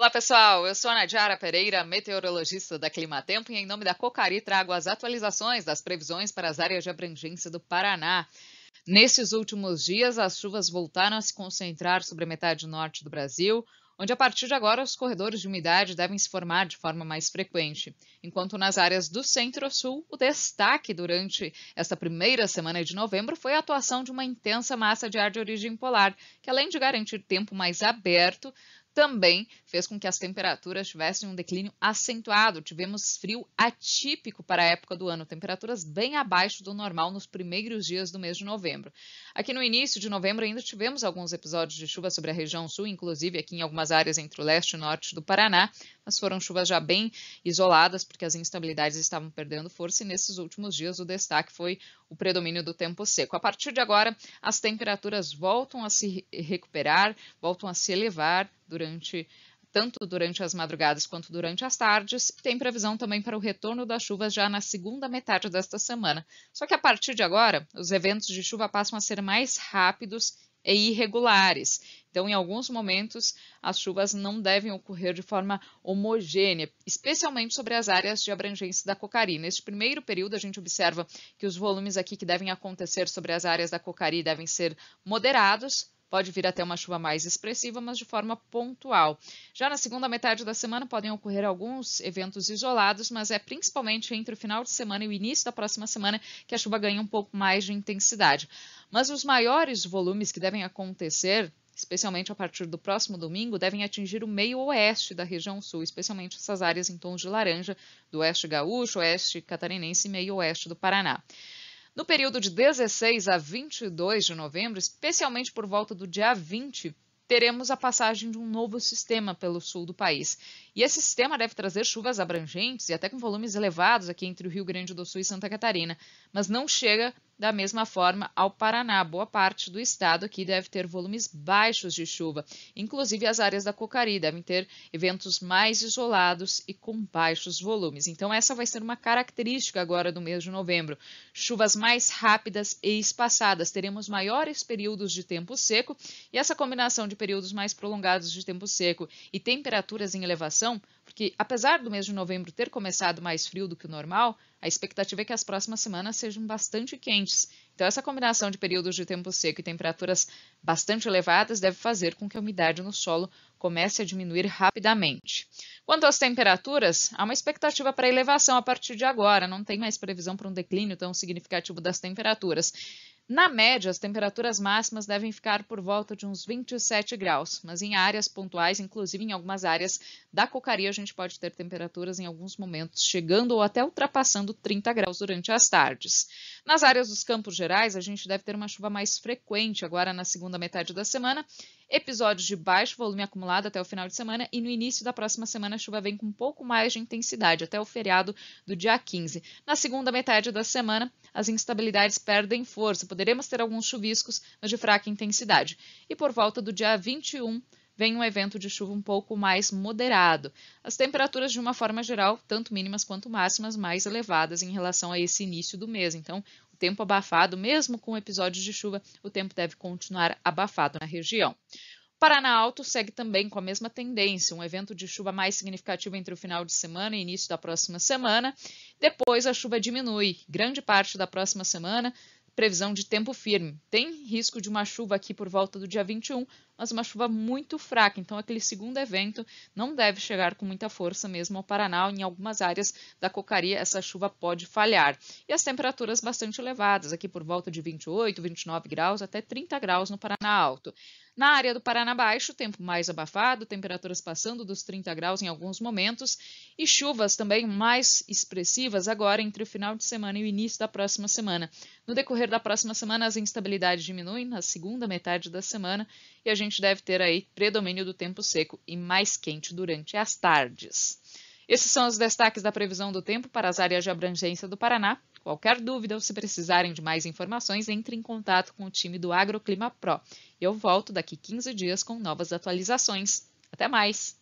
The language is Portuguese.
Olá pessoal, eu sou a Nadiara Pereira, meteorologista da Climatempo e em nome da Cocari trago as atualizações das previsões para as áreas de abrangência do Paraná. Nesses últimos dias, as chuvas voltaram a se concentrar sobre a metade norte do Brasil, onde a partir de agora os corredores de umidade devem se formar de forma mais frequente, enquanto nas áreas do centro-sul, o destaque durante esta primeira semana de novembro foi a atuação de uma intensa massa de ar de origem polar, que além de garantir tempo mais aberto, também fez com que as temperaturas tivessem um declínio acentuado. Tivemos frio atípico para a época do ano, temperaturas bem abaixo do normal nos primeiros dias do mês de novembro. Aqui no início de novembro ainda tivemos alguns episódios de chuva sobre a região sul, inclusive aqui em algumas áreas entre o leste e o norte do Paraná, mas foram chuvas já bem isoladas porque as instabilidades estavam perdendo força e nesses últimos dias o destaque foi o predomínio do tempo seco. A partir de agora, as temperaturas voltam a se recuperar, voltam a se elevar durante tanto durante as madrugadas quanto durante as tardes. Tem previsão também para o retorno das chuvas já na segunda metade desta semana. Só que a partir de agora, os eventos de chuva passam a ser mais rápidos e irregulares. Então, em alguns momentos, as chuvas não devem ocorrer de forma homogênea, especialmente sobre as áreas de abrangência da Cocari. Neste primeiro período, a gente observa que os volumes aqui que devem acontecer sobre as áreas da Cocari devem ser moderados, Pode vir até uma chuva mais expressiva, mas de forma pontual. Já na segunda metade da semana podem ocorrer alguns eventos isolados, mas é principalmente entre o final de semana e o início da próxima semana que a chuva ganha um pouco mais de intensidade. Mas os maiores volumes que devem acontecer especialmente a partir do próximo domingo, devem atingir o meio oeste da região sul, especialmente essas áreas em tons de laranja do oeste gaúcho, oeste catarinense e meio oeste do Paraná. No período de 16 a 22 de novembro, especialmente por volta do dia 20, teremos a passagem de um novo sistema pelo sul do país. E esse sistema deve trazer chuvas abrangentes e até com volumes elevados aqui entre o Rio Grande do Sul e Santa Catarina, mas não chega da mesma forma ao Paraná. Boa parte do estado aqui deve ter volumes baixos de chuva, inclusive as áreas da Cocari devem ter eventos mais isolados e com baixos volumes. Então, essa vai ser uma característica agora do mês de novembro: chuvas mais rápidas e espaçadas. Teremos maiores períodos de tempo seco e essa combinação de períodos mais prolongados de tempo seco e temperaturas em elevação porque apesar do mês de novembro ter começado mais frio do que o normal, a expectativa é que as próximas semanas sejam bastante quentes. Então, essa combinação de períodos de tempo seco e temperaturas bastante elevadas deve fazer com que a umidade no solo comece a diminuir rapidamente. Quanto às temperaturas, há uma expectativa para elevação a partir de agora, não tem mais previsão para um declínio tão significativo das temperaturas. Na média, as temperaturas máximas devem ficar por volta de uns 27 graus, mas em áreas pontuais, inclusive em algumas áreas da cocaria, a gente pode ter temperaturas em alguns momentos chegando ou até ultrapassando 30 graus durante as tardes. Nas áreas dos campos gerais, a gente deve ter uma chuva mais frequente agora na segunda metade da semana, episódios de baixo volume acumulado até o final de semana e no início da próxima semana a chuva vem com um pouco mais de intensidade até o feriado do dia 15. Na segunda metade da semana, as instabilidades perdem força Poderemos ter alguns chuviscos, mas de fraca intensidade. E por volta do dia 21, vem um evento de chuva um pouco mais moderado. As temperaturas, de uma forma geral, tanto mínimas quanto máximas, mais elevadas em relação a esse início do mês. Então, o tempo abafado, mesmo com episódios de chuva, o tempo deve continuar abafado na região. Paraná Alto segue também com a mesma tendência, um evento de chuva mais significativo entre o final de semana e início da próxima semana. Depois a chuva diminui. Grande parte da próxima semana Previsão de tempo firme. Tem risco de uma chuva aqui por volta do dia 21, mas uma chuva muito fraca. Então, aquele segundo evento não deve chegar com muita força mesmo ao Paraná. Em algumas áreas da Cocaria, essa chuva pode falhar. E as temperaturas bastante elevadas, aqui por volta de 28, 29 graus, até 30 graus no Paraná Alto. Na área do Paraná Baixo, tempo mais abafado, temperaturas passando dos 30 graus em alguns momentos e chuvas também mais expressivas agora entre o final de semana e o início da próxima semana. No decorrer da próxima semana, as instabilidades diminuem na segunda metade da semana e a gente deve ter aí predomínio do tempo seco e mais quente durante as tardes. Esses são os destaques da previsão do tempo para as áreas de abrangência do Paraná. Qualquer dúvida ou se precisarem de mais informações, entre em contato com o time do Agroclima Pro. Eu volto daqui 15 dias com novas atualizações. Até mais!